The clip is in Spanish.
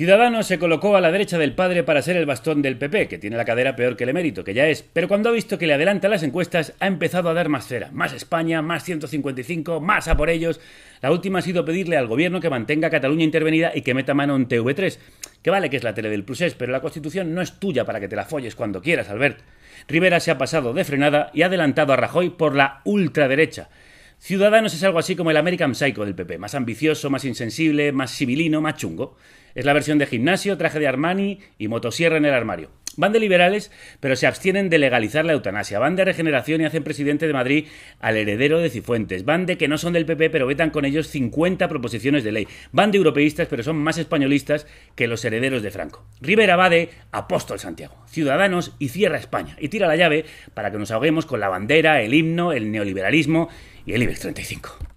Ciudadano se colocó a la derecha del padre para ser el bastón del PP, que tiene la cadera peor que el emérito, que ya es, pero cuando ha visto que le adelanta las encuestas ha empezado a dar más cera, más España, más 155, más a por ellos. La última ha sido pedirle al gobierno que mantenga Cataluña intervenida y que meta mano en TV3, que vale que es la tele del plusés, pero la Constitución no es tuya para que te la folles cuando quieras, Albert. Rivera se ha pasado de frenada y ha adelantado a Rajoy por la ultraderecha. Ciudadanos es algo así como el American Psycho del PP, más ambicioso, más insensible, más civilino, más chungo. Es la versión de gimnasio, traje de Armani y motosierra en el armario. Van de liberales, pero se abstienen de legalizar la eutanasia. Van de regeneración y hacen presidente de Madrid al heredero de Cifuentes. Van de que no son del PP, pero vetan con ellos 50 proposiciones de ley. Van de europeístas, pero son más españolistas que los herederos de Franco. Rivera va de apóstol Santiago, ciudadanos y cierra España. Y tira la llave para que nos ahoguemos con la bandera, el himno, el neoliberalismo y el IBEX 35.